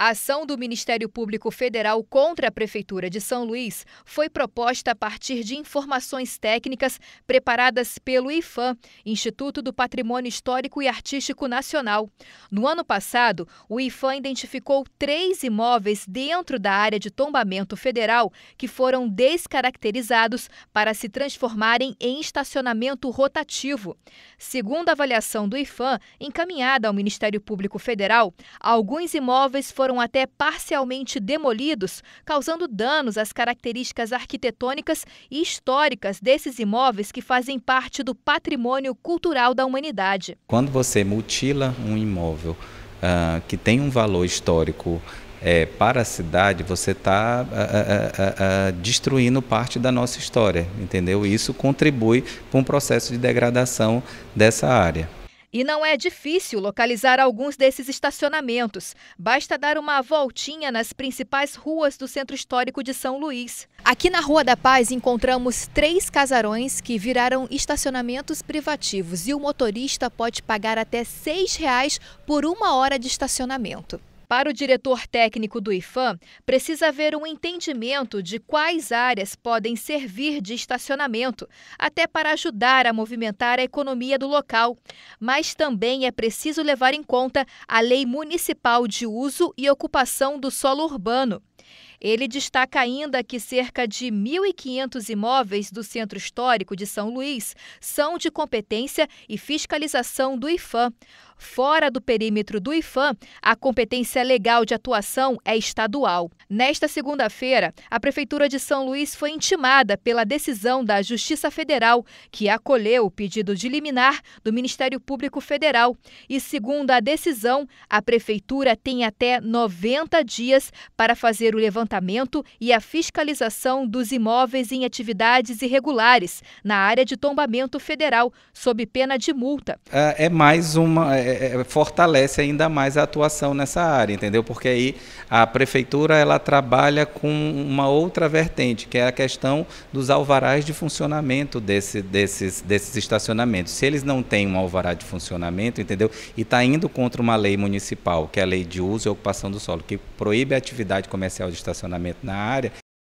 A ação do Ministério Público Federal contra a Prefeitura de São Luís foi proposta a partir de informações técnicas preparadas pelo IFAM, Instituto do Patrimônio Histórico e Artístico Nacional. No ano passado, o IFAM identificou três imóveis dentro da área de tombamento federal que foram descaracterizados para se transformarem em estacionamento rotativo. Segundo a avaliação do IFAM, encaminhada ao Ministério Público Federal, alguns imóveis foram foram até parcialmente demolidos, causando danos às características arquitetônicas e históricas desses imóveis que fazem parte do patrimônio cultural da humanidade. Quando você mutila um imóvel uh, que tem um valor histórico é, para a cidade, você está ah, ah, destruindo parte da nossa história, entendeu? Isso contribui para um processo de degradação dessa área. E não é difícil localizar alguns desses estacionamentos. Basta dar uma voltinha nas principais ruas do Centro Histórico de São Luís. Aqui na Rua da Paz encontramos três casarões que viraram estacionamentos privativos e o motorista pode pagar até R$ 6,00 por uma hora de estacionamento. Para o diretor técnico do IFAM, precisa haver um entendimento de quais áreas podem servir de estacionamento, até para ajudar a movimentar a economia do local. Mas também é preciso levar em conta a Lei Municipal de Uso e Ocupação do Solo Urbano. Ele destaca ainda que cerca de 1.500 imóveis do Centro Histórico de São Luís são de competência e fiscalização do IFAM. Fora do perímetro do IFAM, a competência legal de atuação é estadual. Nesta segunda-feira, a Prefeitura de São Luís foi intimada pela decisão da Justiça Federal, que acolheu o pedido de liminar do Ministério Público Federal. E, segundo a decisão, a Prefeitura tem até 90 dias para fazer o levantamento levantamento e a fiscalização dos imóveis em atividades irregulares na área de tombamento federal, sob pena de multa. É, é mais uma. É, é, é, fortalece ainda mais a atuação nessa área, entendeu? Porque aí a prefeitura ela trabalha com uma outra vertente, que é a questão dos alvarás de funcionamento desse, desses, desses estacionamentos. Se eles não têm um alvará de funcionamento, entendeu? E está indo contra uma lei municipal, que é a lei de uso e ocupação do solo, que proíbe a atividade comercial de estacionamento na área